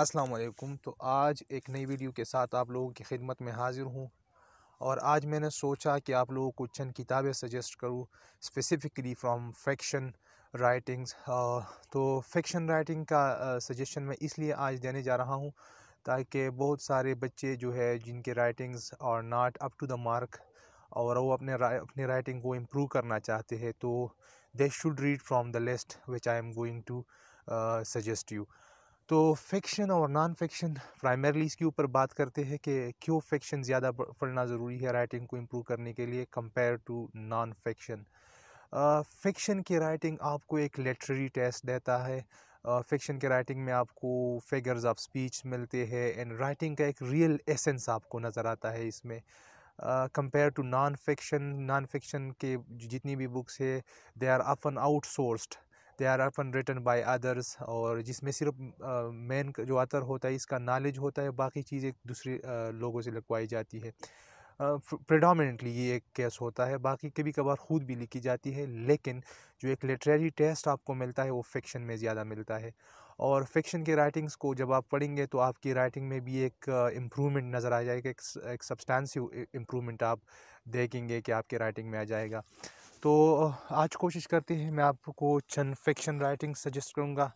अस्सलाम वालेकुम तो आज एक नई वीडियो के साथ आप लोगों की खिदमत में हाज़िर हूँ और आज मैंने सोचा कि आप लोगों को चंद किताबें सजेस्ट करूँ स्पेसिफ़िकली फ्रॉम फिक्शन राइटिंग्स तो फिक्शन राइटिंग का सजेशन मैं इसलिए आज देने जा रहा हूँ ताकि बहुत सारे बच्चे जो है जिनके राइटिंग्स और not up to the mark और वो अपने रा, अपने राइटिंग को इम्प्रूव करना चाहते हैं तो they should read from the list which I am going to suggest you तो फ़िक्शन और नॉन फिक्शन प्राइमरली इसके ऊपर बात करते हैं कि क्यों फ़िक्शन ज़्यादा पढ़ना ज़रूरी है राइटिंग को इम्प्रूव करने के लिए compare to non fiction fiction की राइटिंग आपको एक लिटरेरी टेस्ट देता है फ़िक्शन uh, के राइटिंग में आपको फिगर्स ऑफ स्पीच मिलते हैं एंड राइटिंग का एक रियल एसेंस आपको नज़र आता है इसमें compare to non fiction non fiction के जितनी भी बुक्स है they are upon outsourced they are upon written by others और जिसमें सिर्फ मेन जो अतर होता है इसका नॉलेज होता है बाकी चीज़ें दूसरे लोगों से लगवाई जाती है प्रडामेंटली ये एक केस होता है बाकी कभी कभार खुद भी लिखी जाती है लेकिन जो एक लिटरेरी टेस्ट आपको मिलता है वो फिक्शन में ज़्यादा मिलता है और फिक्शन के राइटिंग्स को जब आप पढ़ेंगे तो आपकी राइटिंग में भी एक इम्प्रूवमेंट नज़र आ जाएगा एक, एक सब्सटेंसिव इम्प्रूवमेंट आप देखेंगे कि आपके राइटिंग में आ जाएगा तो आज कोशिश करते हैं मैं आपको चंद फिक्शन राइटिंग सजेस्ट करूँगा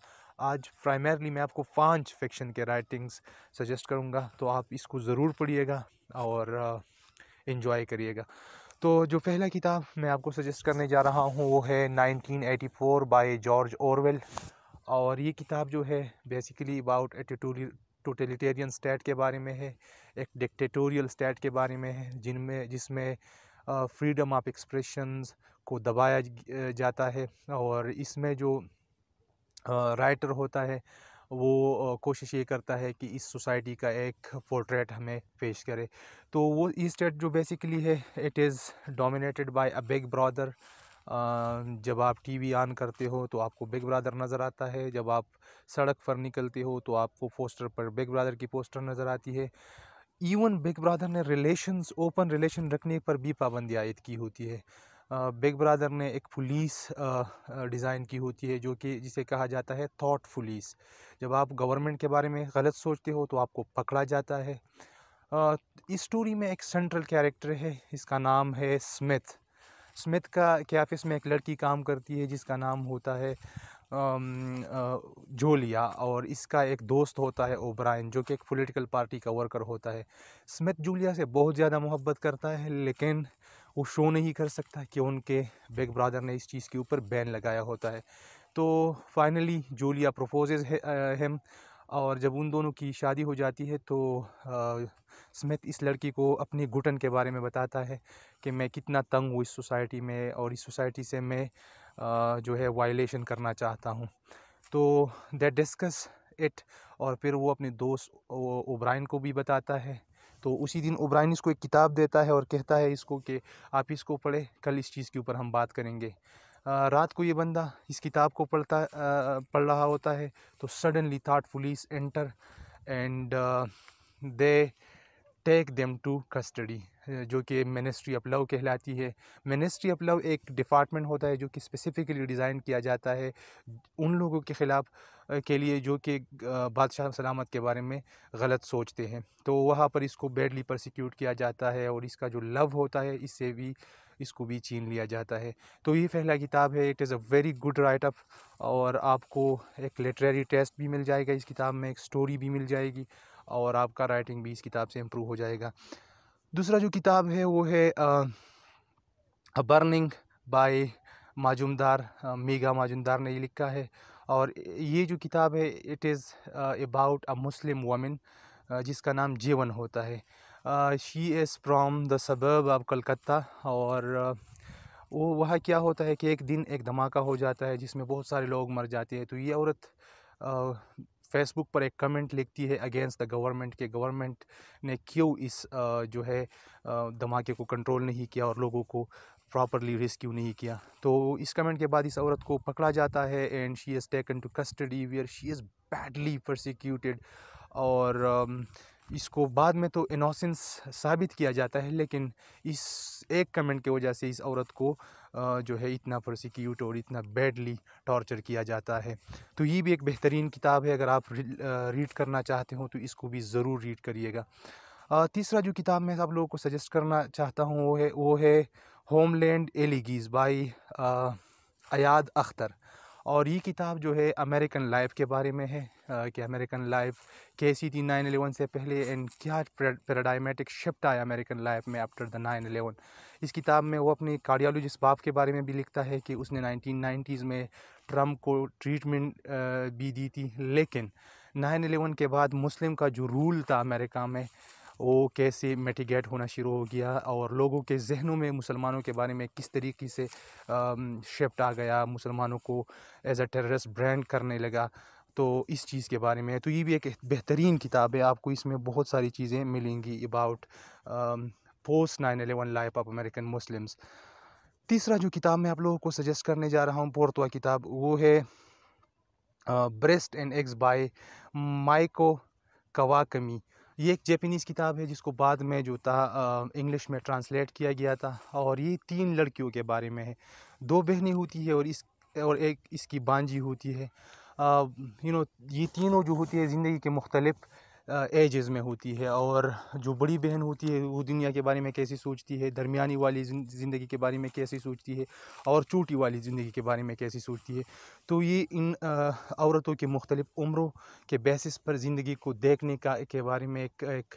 आज प्राइमरली मैं आपको पांच फिक्शन के राइटिंग्स सजेस्ट करूँगा तो आप इसको ज़रूर पढ़िएगा और इन्जॉय करिएगा तो जो पहला किताब मैं आपको सजेस्ट करने जा रहा हूँ वो है 1984 बाय जॉर्ज औरवेल और ये किताब जो है बेसिकली अबाउट टोटलिटेरियन स्टेट के बारे में है एक डिक्टेटोरियल स्टेट के बारे में है जिनमें जिसमें फ्रीडम ऑफ एक्सप्रेशंस को दबाया जाता है और इसमें जो राइटर होता है वो कोशिश ये करता है कि इस सोसाइटी का एक पोर्ट्रेट हमें पेश करे तो वो ई स्टेट जो बेसिकली है it is dominated by a Big Brother जब आप टीवी ऑन करते हो तो आपको बिग ब्रदर नज़र आता है जब आप सड़क पर निकलते हो तो आपको पोस्टर पर बिग ब्रदर की पोस्टर नज़र आती है इवन बिग ब्रदर ने रिलेशंस ओपन रिलेशन रखने पर भी पाबंदी आयद की होती है बिग ब्रदर ने एक पुलिस डिज़ाइन की होती है जो कि जिसे कहा जाता है थॉट पुलिस जब आप गवर्नमेंट के बारे में गलत सोचते हो तो आपको पकड़ा जाता है इस स्टोरी में एक सेंट्रल कैरेक्टर है इसका नाम है स्मिथ स्मिथ का के ऑफिस में एक लड़की काम करती है जिसका नाम होता है जोलिया और इसका एक दोस्त होता है ओब्राइन जो कि एक पॉलिटिकल पार्टी का वर्कर होता है स्मिथ जूलिया से बहुत ज़्यादा मोहब्बत करता है लेकिन वो शो नहीं कर सकता कि उनके बिग ब्रदर ने इस चीज़ के ऊपर बैन लगाया होता है तो फाइनली जूलिया प्रपोजेज है और जब उन दोनों की शादी हो जाती है तो स्मिथ इस लड़की को अपने घुटन के बारे में बताता है कि मैं कितना तंग हूँ इस सोसाइटी में और इस सोसाइटी से मैं आ, जो है वायलेशन करना चाहता हूँ तो दे डिस्कस इट और फिर वो अपने दोस्त ओब्राइन को भी बताता है तो उसी दिन ओब्राइन इसको एक किताब देता है और कहता है इसको कि आप इसको पढ़े कल इस चीज़ के ऊपर हम बात करेंगे आ, रात को ये बंदा इस किताब को पढ़ता आ, पढ़ रहा होता है तो suddenly Thought Police enter and they take them to custody जो कि मिनिस्ट्री ऑफ लव कहलाती है मिनिस्ट्री ऑफ लव एक डिपार्टमेंट होता है जो कि स्पेसिफ़िकली डिज़ाइन किया जाता है उन लोगों के ख़िलाफ़ के लिए जो कि बादशाह सलामत के बारे में गलत सोचते हैं तो वहाँ पर इसको बैडली प्रोसिक्यूट किया जाता है और इसका जो लव होता है इससे भी इसको भी छीन लिया जाता है तो ये पहला किताब है it is a very good write up और आपको एक लिटरेरी टेस्ट भी मिल जाएगा इस किताब में एक स्टोरी भी मिल जाएगी और आपका राइटिंग भी इस किताब से इम्प्रूव हो जाएगा दूसरा जो किताब है वो है बर्निंग बाय माजूमदार मेगा माजुमदार ने ये लिखा है और ये जो किताब है it is about a Muslim women जिसका नाम जीवन होता है she is from the suburb of Calcutta और वो वह क्या होता है कि एक दिन एक धमाका हो जाता है जिसमें बहुत सारे लोग मर जाते हैं तो ये औरत फेसबुक पर एक कमेंट लिखती है अगेंस्ट द गवर्नमेंट के गवर्नमेंट ने क्यों इस जो है धमाके को कंट्रोल नहीं किया और लोगों को प्रॉपरली रेस्क्यू नहीं किया तो इस कमेंट के बाद इस औरत को पकड़ा जाता है and she is taken to custody where she is badly prosecuted और इसको बाद में तो इनोसेंस साबित किया जाता है लेकिन इस एक कमेंट की वजह से इस औरत को जो है इतना प्रोसिक्यूट और इतना बैडली टॉर्चर किया जाता है तो ये भी एक बेहतरीन किताब है अगर आप रीड करना चाहते हो तो इसको भी ज़रूर रीड करिएगा तीसरा जो किताब मैं आप लोगों को सजेस्ट करना चाहता हूँ वो है वो है Homeland Elegies by Ayad Akhtar और ये किताब जो है अमेरिकन लाइफ के बारे में है कि अमेरिकन लाइफ कैसी थी नाइन एलेवन से पहले एंड क्या पैराडाइमेटिक शिफ्ट आया अमेरिकन लाइफ में आफ्टर द नाइन एलेवन इस किताब में वो अपने कार्डियोलॉजिस्ट बाप के बारे में भी लिखता है कि उसने नाइनटीन नाइन्टीज़ में ट्रम्प को ट्रीटमेंट भी दी थी लेकिन नाइन एलेवन के बाद मुस्लिम का जो रूल था अमेरिका में वो कैसे मेटिगेट होना शुरू हो गया और लोगों के जहनों में मुसलमानों के बारे में किस तरीके से शिफ्ट आ गया मुसलमानों को एज अ टेररिस्ट ब्रांड करने लगा तो इस चीज़ के बारे में तो ये भी एक बेहतरीन किताब है आपको इसमें बहुत सारी चीज़ें मिलेंगी about post nine eleven life of American Muslims तीसरा जो किताब मैं आप लोगों को सजेस्ट करने जा रहा हूँ पोर्तवा किताब वो है Breast and Eggs by Mieko Kawakami ये एक जैपनीज़ किताब है जिसको बाद में जो था इंग्लिश में ट्रांसलेट किया गया था और ये तीन लड़कियों के बारे में है दो बहनें होती है और इस और एक इसकी बांझी होती है यू नो ये तीनों जो होती है ज़िंदगी के मुख्तलिफ़ एजेस में होती है और जो बड़ी बहन होती है वो दुनिया के बारे में कैसी सोचती है दरमियानी वाली ज़िंदगी के बारे में कैसी सोचती है और छोटी वाली ज़िंदगी के बारे में कैसी सोचती है तो ये इन औरतों के मुख्तलिफ़ उम्रों के बेसिस पर ज़िंदगी को देखने का के बारे में एक, एक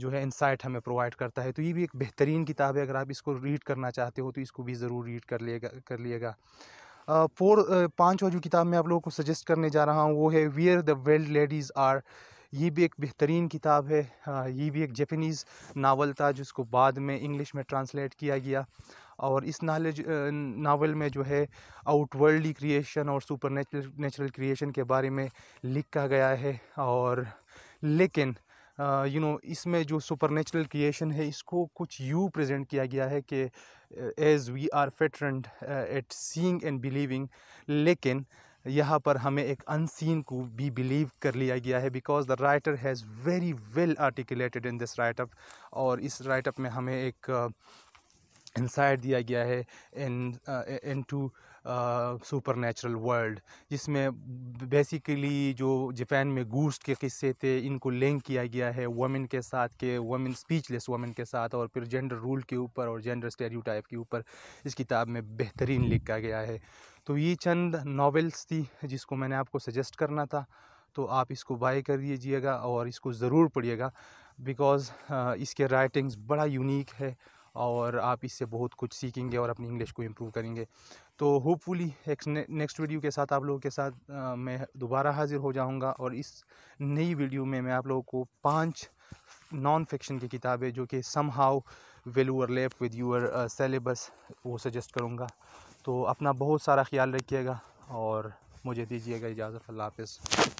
जो है इंसाइट हमें प्रोवाइड करता है तो ये भी एक बेहतरीन किताब है अगर आप इसको रीड करना चाहते हो तो इसको भी ज़रूर रीड कर लिएगा कर लिएगा फोर पाँचवा जो किताब मैं आप लोगों को सजेस्ट करने जा रहा हूँ वो है Where the Wild Ladies Are ये भी एक बेहतरीन किताब है ये भी एक जैपनीज़ नावल था जिसको बाद में इंग्लिश में ट्रांसलेट किया गया और इस नॉलेज नावल में जो है आउटवर्ल्डली क्रिएशन और सुपर नेचुरल क्रिएशन के बारे में लिखा गया है और लेकिन यू नो इसमें जो सुपर नेचुरल क्रिएशन है इसको कुछ यू प्रेजेंट किया गया है कि as we are fettered at seeing and believing लेकिन uh, यहाँ पर हमें एक अनसीन को भी बिलीव कर लिया गया है because the writer has very well articulated in this writeup और इस राइटअप में हमें एक इंसाइट uh, दिया गया है in into supernatural world जिसमें बेसिकली जो जापान में गूस्ट के किस्से थे इनको लिंक किया गया है वमेन के साथ के वमेन स्पीचलेस वमेन के साथ और फिर जेंडर रूल के ऊपर और जेंडर स्टेरियोटाइप के ऊपर इस किताब में बेहतरीन लिखा गया है तो ये चंद नावल्स थी जिसको मैंने आपको सजेस्ट करना था तो आप इसको बाय कर दीजिएगा और इसको ज़रूर पढ़िएगा बिकॉज़ इसके राइटिंग्स बड़ा यूनिक है और आप इससे बहुत कुछ सीखेंगे और अपनी इंग्लिश को इम्प्रूव करेंगे तो होपफुली नेक्स्ट वीडियो के साथ आप लोगों के साथ आ, मैं दोबारा हाजिर हो जाऊँगा और इस नई वीडियो में मैं आप लोगों को पाँच नॉन फिक्शन की किताबें जो कि somehow will overlap with your syllabus वो सजेस्ट करूँगा तो अपना बहुत सारा ख्याल रखिएगा और मुझे दीजिएगा इजाज़त अल्लाह हाफ़